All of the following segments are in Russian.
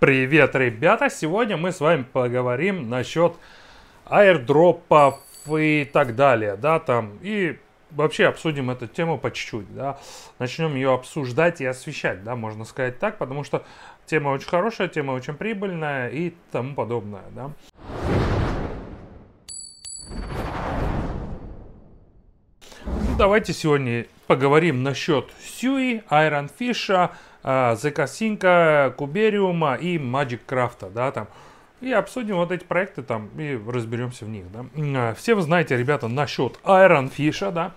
Привет, ребята! Сегодня мы с вами поговорим насчет аирдропов и так далее, да, там, и вообще обсудим эту тему по чуть-чуть, да, начнем ее обсуждать и освещать, да, можно сказать так, потому что тема очень хорошая, тема очень прибыльная и тому подобное, да. Ну Давайте сегодня поговорим насчет Сьюи, Айронфиша, Фиша. Зекасинка, Кубериума и Magic Крафта, да, там. И обсудим вот эти проекты там и разберемся в них, да. А, все вы знаете, ребята, насчет Iron Fish, да.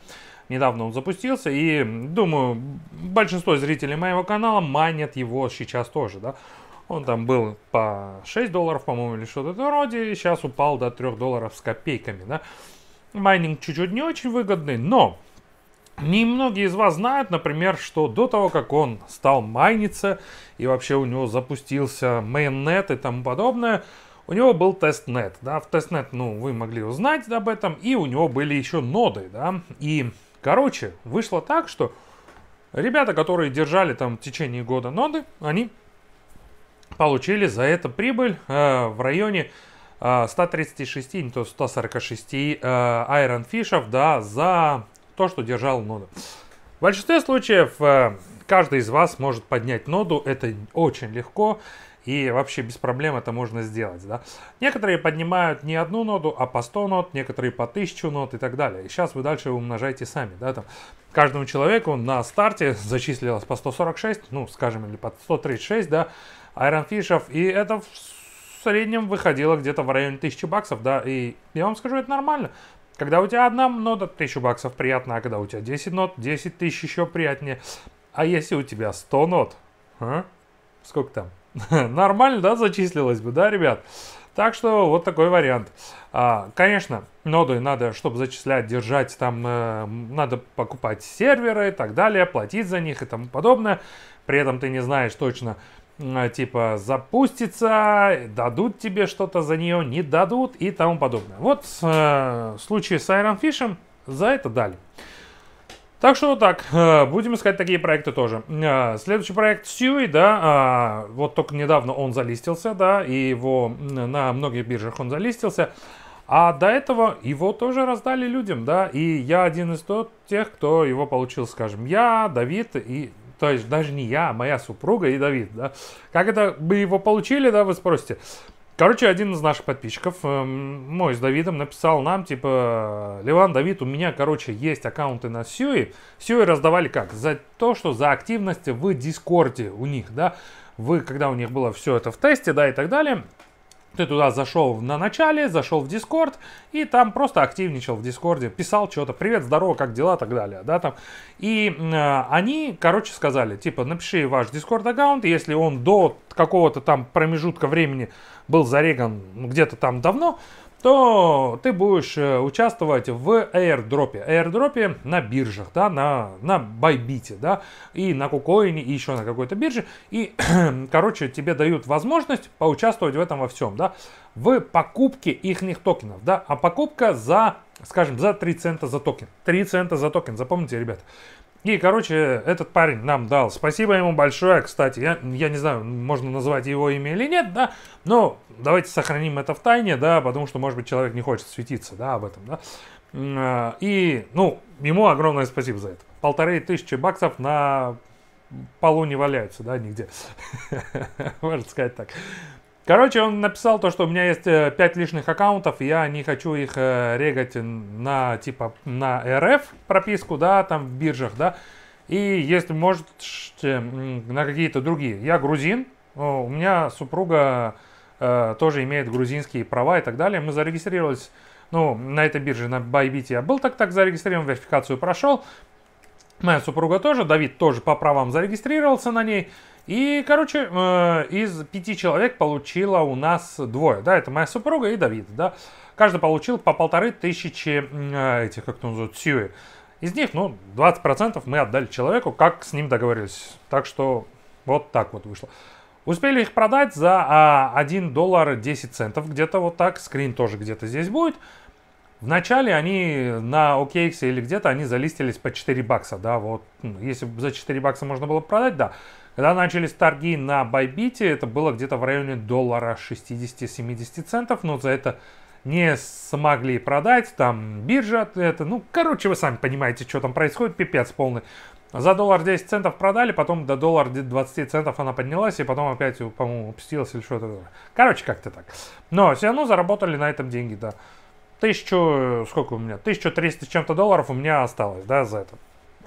Недавно он запустился, и думаю, большинство зрителей моего канала манят его сейчас тоже, да. Он там был по 6 долларов, по-моему, или что-то в этом роде, и сейчас упал до 3 долларов с копейками, да. Майнинг чуть-чуть не очень выгодный, но Немногие из вас знают, например, что до того, как он стал майниться и вообще у него запустился мейннет и тому подобное, у него был тестнет, да, в тестнет, ну, вы могли узнать об этом, и у него были еще ноды, да, и, короче, вышло так, что ребята, которые держали там в течение года ноды, они получили за это прибыль э, в районе 136, э, не то 146 э, айронфишев, да, за то, что держал ноду. В большинстве случаев э, каждый из вас может поднять ноду, это очень легко и вообще без проблем это можно сделать. Да? Некоторые поднимают не одну ноду, а по 100 нот, некоторые по 1000 нот и так далее. И сейчас вы дальше умножаете сами. Да? Там, каждому человеку на старте зачислилось по 146, ну скажем, или по 136 да, айронфишев, и это в среднем выходило где-то в районе 1000 баксов, да, и я вам скажу, это нормально. Когда у тебя одна нота, 1000 баксов приятно, а когда у тебя 10 нот, 10 тысяч еще приятнее. А если у тебя 100 нот, а? сколько там? Нормально, да, зачислилось бы, да, ребят? Так что вот такой вариант. А, конечно, ноды надо, чтобы зачислять, держать, там э, надо покупать серверы и так далее, платить за них и тому подобное. При этом ты не знаешь точно, Э, типа запустится, дадут тебе что-то за нее, не дадут и тому подобное. Вот э, в случае с Iron Fish за это дали. Так что вот так, э, будем искать такие проекты тоже. Э, следующий проект Сьюи, да, э, вот только недавно он залистился, да, и его на многих биржах он залистился. А до этого его тоже раздали людям, да, и я один из тех, кто его получил, скажем, я, Давид и то есть даже не я, а моя супруга и Давид, да. Как это мы его получили, да, вы спросите. Короче, один из наших подписчиков, эм, мой с Давидом, написал нам, типа, Леван, Давид, у меня, короче, есть аккаунты на Сьюи. Сьюи раздавали как? За то, что за активность в Дискорде у них, да. Вы, когда у них было все это в тесте, да, и так далее, ты туда зашел на начале, зашел в Дискорд и там просто активничал в Дискорде, писал что-то, привет, здорово, как дела, так далее, да, там. И э, они, короче, сказали, типа, напиши ваш Дискорд аккаунт, если он до какого-то там промежутка времени был зареган где-то там давно, то ты будешь э, участвовать в аирдропе. Аирдропе на биржах, да, на, на Байбите, да, и на Кукоине, и еще на какой-то бирже. И, короче, тебе дают возможность поучаствовать в этом во всем, да, в покупке ихних токенов, да, а покупка за, скажем, за 3 цента за токен. 3 цента за токен, запомните, ребята. И, короче, этот парень нам дал. Спасибо ему большое, кстати. Я, я не знаю, можно назвать его имя или нет, да, но давайте сохраним это в тайне, да, потому что, может быть, человек не хочет светиться, да, об этом, да. А, и, ну, ему огромное спасибо за это. Полторы тысячи баксов на полу не валяются, да, нигде. Можно сказать так. Короче, он написал то, что у меня есть 5 э, лишних аккаунтов, я не хочу их э, регать на, типа, на РФ прописку, да, там в биржах, да, и если можете на какие-то другие. Я грузин, у меня супруга э, тоже имеет грузинские права и так далее. Мы зарегистрировались, ну, на этой бирже, на Bybit я был так-так зарегистрирован, верификацию прошел. Моя супруга тоже, Давид тоже по правам зарегистрировался на ней. И, короче, э, из пяти человек получила у нас двое. Да, это моя супруга и Давид, да. Каждый получил по полторы тысячи э, этих, как это называют, сюи. Из них, ну, 20% мы отдали человеку, как с ним договорились. Так что вот так вот вышло. Успели их продать за 1 а, доллар 10 центов, где-то вот так. Скрин тоже где-то здесь будет. Вначале они на OKX или где-то они залистились по 4 бакса, да, вот, ну, если за 4 бакса можно было продать, да. Когда начались торги на Байбите, это было где-то в районе доллара 60-70 центов, но за это не смогли продать, там биржа, это, ну, короче, вы сами понимаете, что там происходит, пипец полный. За доллар 10 центов продали, потом до доллара 20 центов она поднялась, и потом опять, по-моему, опустилась или что-то. Короче, как-то так. Но все равно заработали на этом деньги, да. Тысячу, сколько у меня, 1300 с чем-то долларов у меня осталось, да, за это.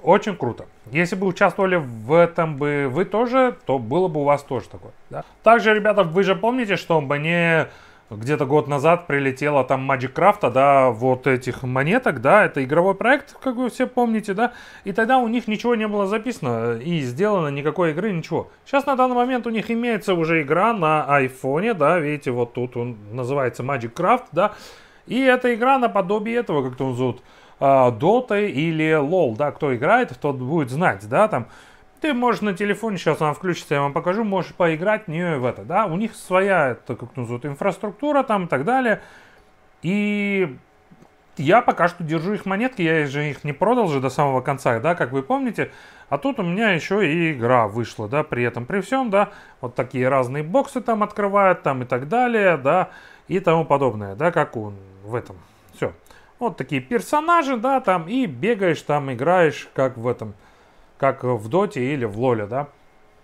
Очень круто. Если бы участвовали в этом бы вы тоже, то было бы у вас тоже такое. Да? Также, ребята, вы же помните, что мне где-то год назад прилетела там Magic Craft, да, вот этих монеток, да, это игровой проект, как вы все помните, да, и тогда у них ничего не было записано и сделано никакой игры, ничего. Сейчас на данный момент у них имеется уже игра на айфоне, да, видите, вот тут он называется Magic Craft, да, и эта игра наподобие этого, как-то зовут Доты а, или Лол, да, кто играет, тот будет знать, да, там, ты можешь на телефоне, сейчас она включится, я вам покажу, можешь поиграть в нее в это, да, у них своя, это как назовут, инфраструктура там и так далее, и я пока что держу их монетки, я же их не продал же до самого конца, да, как вы помните, а тут у меня еще и игра вышла, да, при этом, при всем, да, вот такие разные боксы там открывают там и так далее, да, и тому подобное, да, как он в этом. Все. Вот такие персонажи, да, там и бегаешь, там играешь, как в этом, как в Доте или в Лоле, да.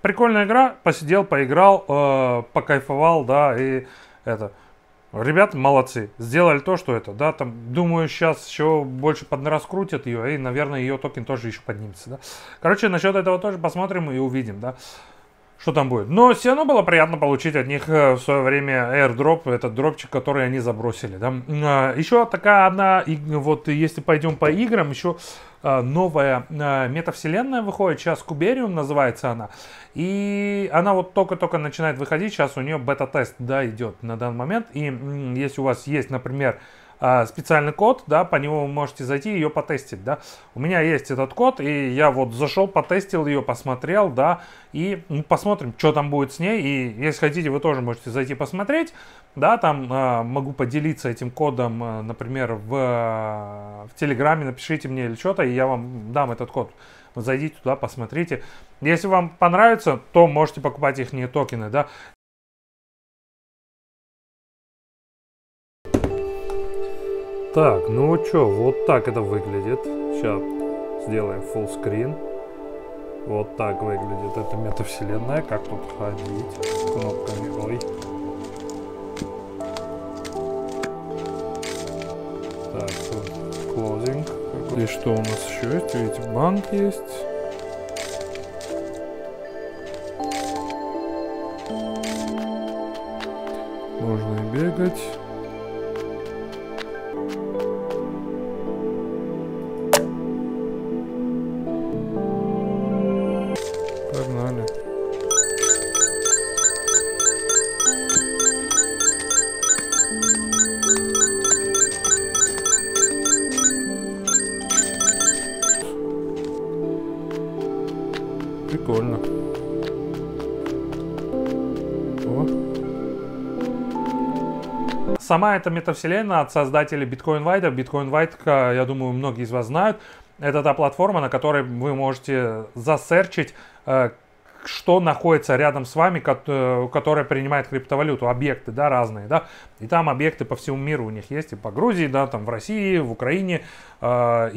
Прикольная игра, посидел, поиграл, э, покайфовал, да, и это. ребят, молодцы, сделали то, что это, да, там, думаю, сейчас еще больше поднараскрутят ее, и, наверное, ее токен тоже еще поднимется, да. Короче, насчет этого тоже посмотрим и увидим, да что там будет. Но все равно было приятно получить от них э, в свое время airdrop, этот дропчик, который они забросили. Да? А, еще такая одна, вот если пойдем по играм, еще э, новая э, метавселенная выходит, сейчас Кубериум называется она. И она вот только-только начинает выходить, сейчас у нее бета-тест, да, идет на данный момент. И если у вас есть, например, а, специальный код, да, по нему вы можете зайти и ее потестить, да. У меня есть этот код, и я вот зашел, потестил ее, посмотрел, да, и ну, посмотрим, что там будет с ней, и если хотите, вы тоже можете зайти посмотреть, да, там э, могу поделиться этим кодом, э, например, в, э, в Телеграме, напишите мне или что-то, и я вам дам этот код. Зайдите туда, посмотрите. Если вам понравится, то можете покупать их не токены, да. Так, ну что, вот так это выглядит. Сейчас сделаем full screen. Вот так выглядит эта метавселенная. Как тут ходить кнопками? Ой. Так, тут closing. И что у нас еще есть? Видите, банк есть. Можно и бегать. сама эта метавселенная от создателей Bitcoin White. Bitcoin White, э, я думаю, многие из вас знают, это та платформа, на которой вы можете засерчить э, что находится рядом с вами, э, которая принимает криптовалюту, объекты, да, разные, да, и там объекты по всему миру у них есть, и по Грузии, да, там в России, в Украине,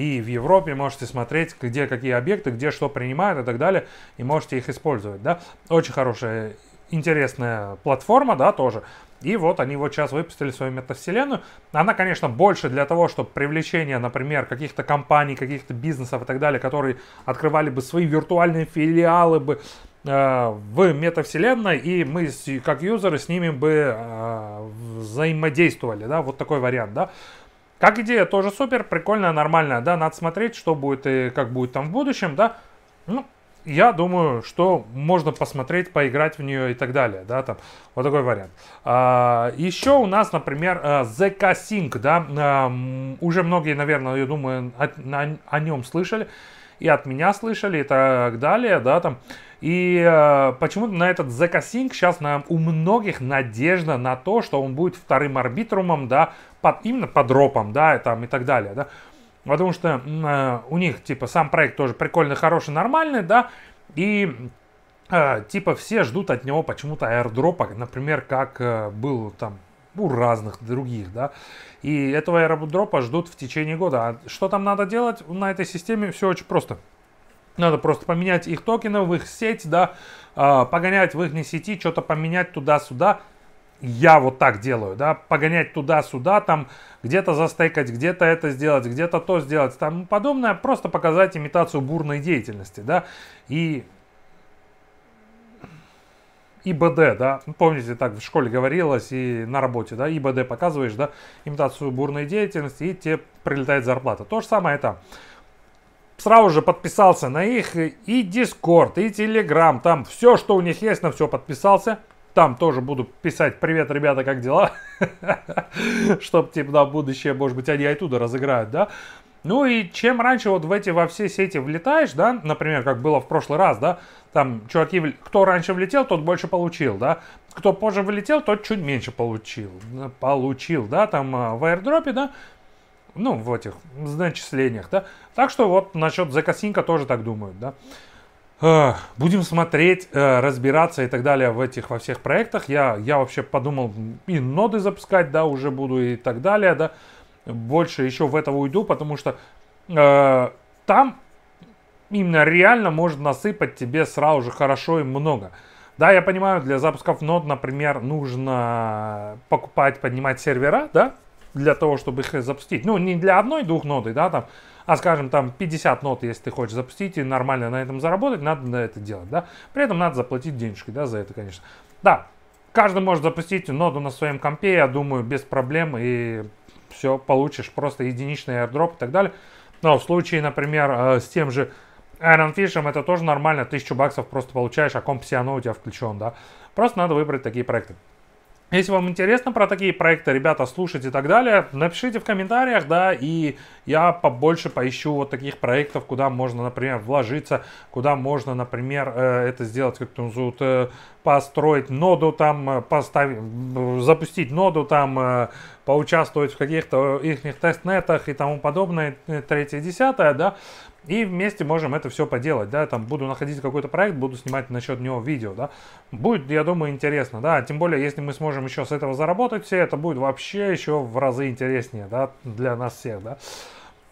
и в Европе можете смотреть, где какие объекты, где что принимают и так далее, и можете их использовать, да, очень хорошая, интересная платформа, да, тоже, и вот они вот сейчас выпустили свою метавселенную. Она, конечно, больше для того, чтобы привлечение, например, каких-то компаний, каких-то бизнесов и так далее, которые открывали бы свои виртуальные филиалы бы э, в метавселенной, и мы как юзеры с ними бы э, взаимодействовали, да, вот такой вариант, да. Как идея тоже супер, прикольная, нормальная, да, надо смотреть, что будет и как будет там в будущем, да. Ну, я думаю, что можно посмотреть, поиграть в нее и так далее, да, там, вот такой вариант. А, еще у нас, например, ZK э, Sync, да, а, уже многие, наверное, я думаю, о, о, о нем слышали, и от меня слышали, и так далее, да, там. И э, почему-то на этот ZK Sync сейчас на, у многих надежда на то, что он будет вторым арбитрумом, да, под, именно по дропам, да, и, там, и так далее, да потому что э, у них, типа, сам проект тоже прикольный, хороший, нормальный, да, и э, типа все ждут от него почему-то аирдропа, например, как э, был там у разных других, да, и этого аирдропа ждут в течение года. А что там надо делать на этой системе? Все очень просто. Надо просто поменять их токены в их сеть, да, э, погонять в их сети, что-то поменять туда-сюда, я вот так делаю, да, погонять туда-сюда, там где-то застекать, где-то это сделать, где-то то сделать, там подобное, просто показать имитацию бурной деятельности, да, и ИБД, да, помните, так в школе говорилось и на работе, да, ИБД показываешь, да, имитацию бурной деятельности, и тебе прилетает зарплата. То же самое это сразу же подписался на их и Discord, и Telegram, там все, что у них есть, на все подписался – там тоже буду писать «Привет, ребята, как дела?» Чтоб, типа, на будущее, может быть, они оттуда разыграют, да? Ну и чем раньше вот в эти во все сети влетаешь, да, например, как было в прошлый раз, да, там чуваки, кто раньше влетел, тот больше получил, да, кто позже влетел, тот чуть меньше получил, э, получил, да, там э, в аирдропе, да, ну, в этих начислениях, да. Так что вот насчет закосинка тоже так думают, да. Э, будем смотреть, э, разбираться и так далее в этих во всех проектах. Я, я вообще подумал и ноды запускать, да, уже буду и так далее, да. Больше еще в это уйду, потому что э, там именно реально может насыпать тебе сразу же хорошо и много. Да, я понимаю, для запусков нод, например, нужно покупать, поднимать сервера, да, для того, чтобы их запустить. Ну, не для одной-двух ноды, да, там, а скажем там 50 нот, если ты хочешь запустить и нормально на этом заработать, надо на это делать, да. При этом надо заплатить денежки, да, за это, конечно. Да, каждый может запустить ноду на своем компе, я думаю, без проблем, и все, получишь просто единичный airdrop и так далее. Но в случае, например, э, с тем же Iron Fish'ем это тоже нормально, тысячу баксов просто получаешь, а комп все у тебя включен, да. Просто надо выбрать такие проекты. Если вам интересно про такие проекты, ребята, слушать и так далее, напишите в комментариях, да, и я побольше поищу вот таких проектов, куда можно, например, вложиться, куда можно, например, э, это сделать, как-то называют. Э, построить ноду там, э, поставить, запустить ноду там, э, поучаствовать в каких-то их тестнетах и тому подобное, э, третье, десятое, да, и вместе можем это все поделать, да, там буду находить какой-то проект, буду снимать насчет него видео, да, будет, я думаю, интересно, да, тем более, если мы сможем еще с этого заработать все, это будет вообще еще в разы интереснее, да, для нас всех, да.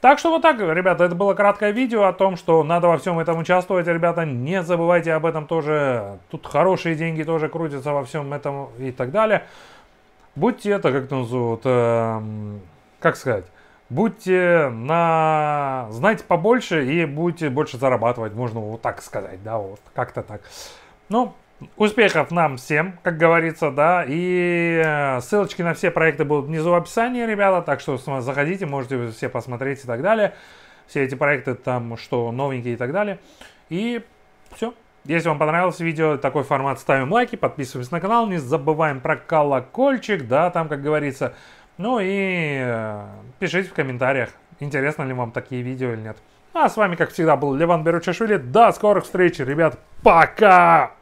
Так что вот так, ребята, это было краткое видео о том, что надо во всем этом участвовать, а, ребята, не забывайте об этом тоже, тут хорошие деньги тоже крутятся во всем этом и так далее. Будьте это, как это называют, э, эм, как сказать, будьте на... знайте побольше и будете больше зарабатывать, можно вот так сказать, да, вот как-то так. Ну, Успехов нам всем, как говорится, да. И э, ссылочки на все проекты будут внизу в описании, ребята. Так что заходите, можете все посмотреть и так далее. Все эти проекты там, что новенькие и так далее. И все. Если вам понравилось видео, такой формат, ставим лайки, подписываемся на канал, не забываем про колокольчик, да, там, как говорится. Ну и э, пишите в комментариях, интересно ли вам такие видео или нет. Ну, а с вами, как всегда, был Леван Беручашвили. До скорых встреч, ребят. Пока!